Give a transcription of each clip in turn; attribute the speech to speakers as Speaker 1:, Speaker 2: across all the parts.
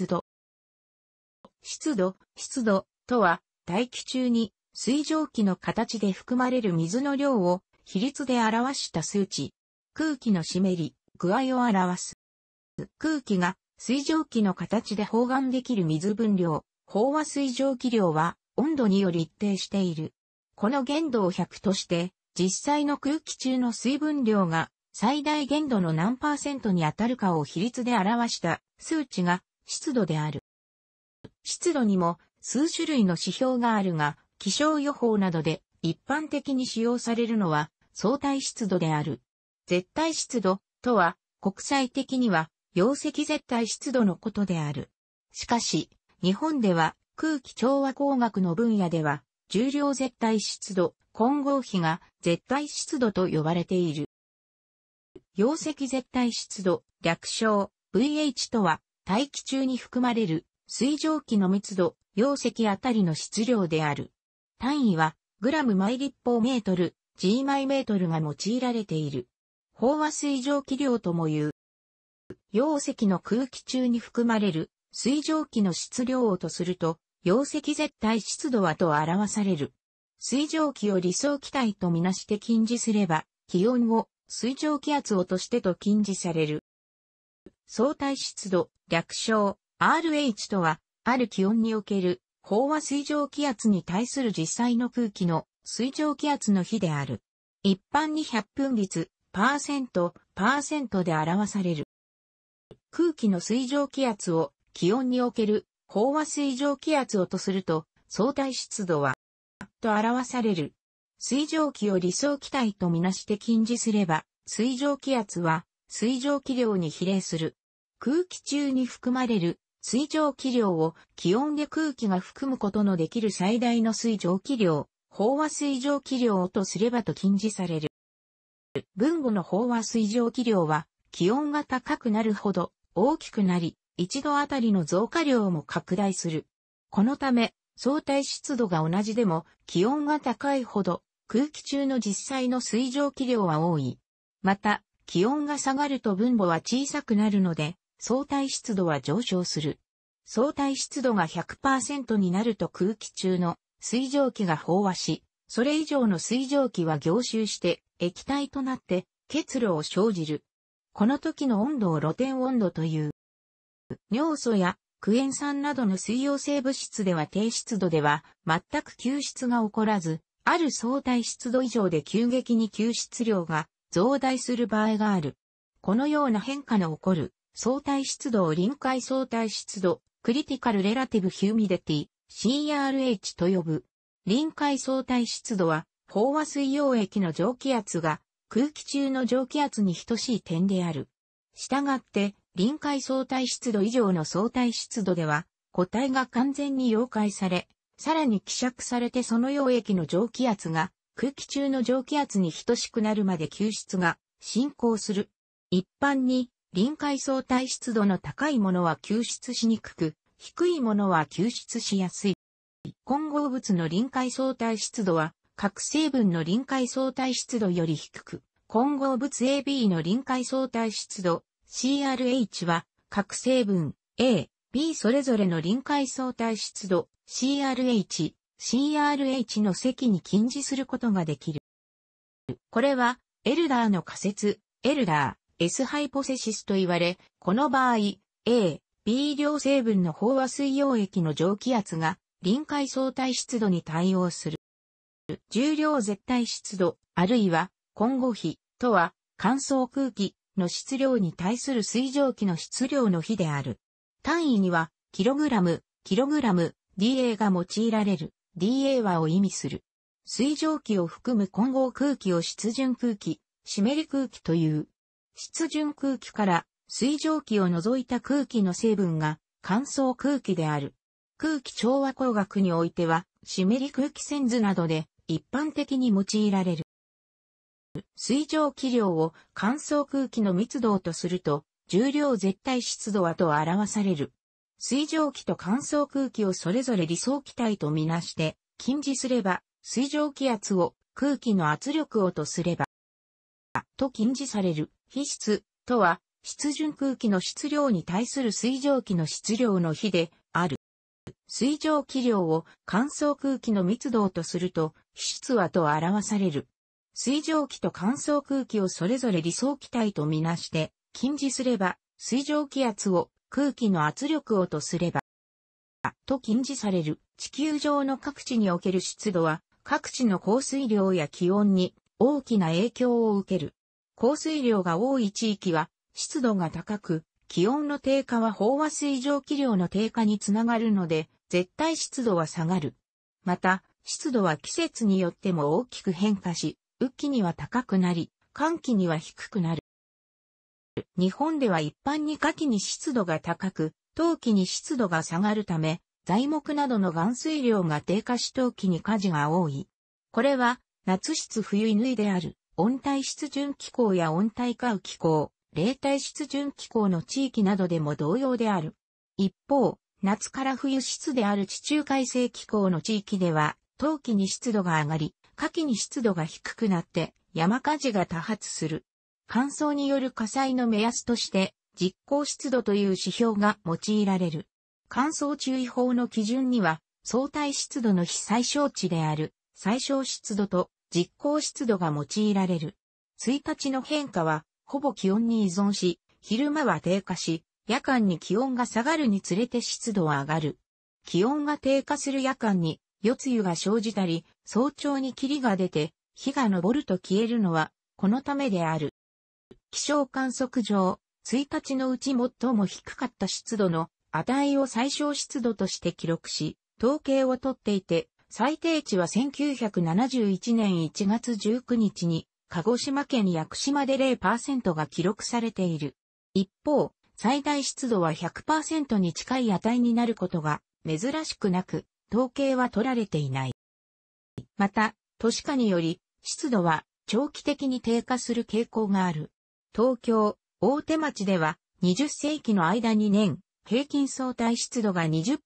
Speaker 1: 湿度。湿度、湿度とは、大気中に水蒸気の形で含まれる水の量を比率で表した数値。空気の湿り、具合を表す。空気が水蒸気の形で包含できる水分量、飽和水蒸気量は温度により一定している。この限度を100として、実際の空気中の水分量が最大限度の何パーセントに当たるかを比率で表した数値が湿度である。湿度にも数種類の指標があるが、気象予報などで一般的に使用されるのは相対湿度である。絶対湿度とは国際的には容積絶対湿度のことである。しかし、日本では空気調和工学の分野では重量絶対湿度、混合比が絶対湿度と呼ばれている。容積絶対湿度、略称 VH とは大気中に含まれる水蒸気の密度、溶石あたりの質量である。単位は、グラム毎立方メートル、G マイメートルが用いられている。飽和水蒸気量とも言う。溶石の空気中に含まれる水蒸気の質量をとすると、溶石絶対湿度はと表される。水蒸気を理想気体とみなして禁じすれば、気温を水蒸気圧をとしてと禁じされる。相対湿度、略称、RH とは、ある気温における、飽和水蒸気圧に対する実際の空気の水蒸気圧の比である。一般に100分率、パーセント、パーセントで表される。空気の水蒸気圧を気温における飽和水蒸気圧をとすると、相対湿度は、と表される。水蒸気を理想気体とみなして禁じすれば、水蒸気圧は水蒸気量に比例する。空気中に含まれる水蒸気量を気温で空気が含むことのできる最大の水蒸気量、飽和水蒸気量とすればと禁じされる。分母の飽和水蒸気量は気温が高くなるほど大きくなり、一度あたりの増加量も拡大する。このため、相対湿度が同じでも気温が高いほど空気中の実際の水蒸気量は多い。また、気温が下がると分母は小さくなるので、相対湿度は上昇する。相対湿度が100%になると空気中の水蒸気が飽和し、それ以上の水蒸気は凝集して液体となって結露を生じる。この時の温度を露天温度という。尿素やクエン酸などの水溶性物質では低湿度では全く吸湿が起こらず、ある相対湿度以上で急激に吸湿量が増大する場合がある。このような変化の起こる相対湿度を臨界相対湿度、クリティカルレラティブヒューミデティ、CRH と呼ぶ。臨界相対湿度は、飽和水溶液の蒸気圧が空気中の蒸気圧に等しい点である。したがって、臨界相対湿度以上の相対湿度では、固体が完全に溶解され、さらに希釈されてその溶液の蒸気圧が空気中の蒸気圧に等しくなるまで吸湿が進行する。一般に臨界相対湿度の高いものは吸湿しにくく、低いものは吸湿しやすい。混合物の臨界相対湿度は各成分の臨界相対湿度より低く、混合物 AB の臨界相対湿度 CRH は各成分 A、B それぞれの臨界相対湿度 CRH、CRH の積に禁じすることができる。これは、エルダーの仮説、エルダー、S ハイポセシスと言われ、この場合、A、B 両成分の飽和水溶液の蒸気圧が臨界相対湿度に対応する。重量絶対湿度、あるいは混合比とは乾燥空気の質量に対する水蒸気の質量の比である。単位には、キログラム、キログラム、DA が用いられる。DA はを意味する。水蒸気を含む混合空気を湿潤空気、湿り空気という。湿潤空気から水蒸気を除いた空気の成分が乾燥空気である。空気調和工学においては、湿り空気線図などで一般的に用いられる。水蒸気量を乾燥空気の密度とすると、重量絶対湿度はと表される。水蒸気と乾燥空気をそれぞれ理想気体とみなして、禁じすれば、水蒸気圧を空気の圧力をとすれば、と禁じされる、皮質とは、湿潤空気の質量に対する水蒸気の質量の比である。水蒸気量を乾燥空気の密度とすると、皮質はと表される。水蒸気と乾燥空気をそれぞれ理想気体とみなして、禁じすれば、水蒸気圧を空気の圧力をとすれば、と禁じされる地球上の各地における湿度は各地の降水量や気温に大きな影響を受ける。降水量が多い地域は湿度が高く、気温の低下は飽和水蒸気量の低下につながるので、絶対湿度は下がる。また、湿度は季節によっても大きく変化し、雨季には高くなり、寒季には低くなる。日本では一般に夏季に湿度が高く、冬季に湿度が下がるため、材木などの含水量が低下し冬季に火事が多い。これは、夏室冬犬である、温帯湿潤気候や温帯化雨気候、冷帯湿潤気候の地域などでも同様である。一方、夏から冬湿である地中海性気候の地域では、冬季に湿度が上がり、夏季に湿度が低くなって山火事が多発する。乾燥による火災の目安として、実行湿度という指標が用いられる。乾燥注意報の基準には、相対湿度の非最小値である、最小湿度と実行湿度が用いられる。1日の変化は、ほぼ気温に依存し、昼間は低下し、夜間に気温が下がるにつれて湿度は上がる。気温が低下する夜間に、夜露が生じたり、早朝に霧が出て、日が昇ると消えるのは、このためである。気象観測上、1日のうち最も低かった湿度の値を最小湿度として記録し、統計をとっていて、最低値は1971年1月19日に、鹿児島県屋久島で0%が記録されている。一方、最大湿度は100%に近い値になることが珍しくなく、統計は取られていない。また、都市化により、湿度は長期的に低下する傾向がある。東京、大手町では20世紀の間に年、平均相対湿度が20%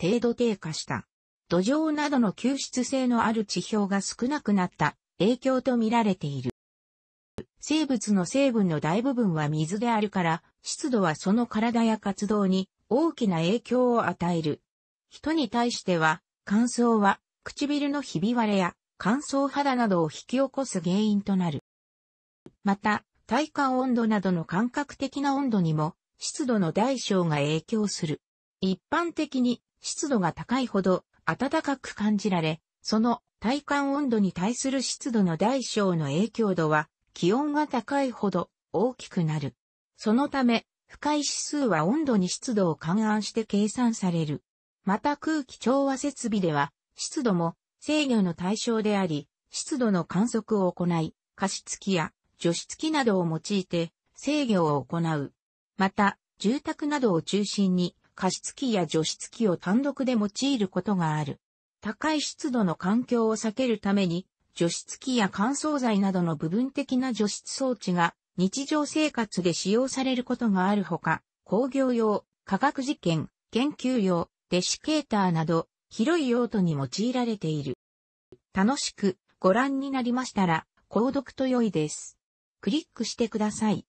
Speaker 1: 程度低下した。土壌などの吸湿性のある地表が少なくなった影響と見られている。生物の成分の大部分は水であるから、湿度はその体や活動に大きな影響を与える。人に対しては、乾燥は唇のひび割れや乾燥肌などを引き起こす原因となる。また、体感温度などの感覚的な温度にも湿度の大小が影響する。一般的に湿度が高いほど暖かく感じられ、その体感温度に対する湿度の大小の影響度は気温が高いほど大きくなる。そのため、不快指数は温度に湿度を勘案して計算される。また空気調和設備では、湿度も制御の対象であり、湿度の観測を行い、加湿器や除湿器などを用いて制御を行う。また、住宅などを中心に加湿器や除湿器を単独で用いることがある。高い湿度の環境を避けるために、除湿器や乾燥剤などの部分的な除湿装置が日常生活で使用されることがあるほか、工業用、科学実験、研究用、デシケーターなど、広い用途に用いられている。楽しくご覧になりましたら、購読と良いです。クリックしてください。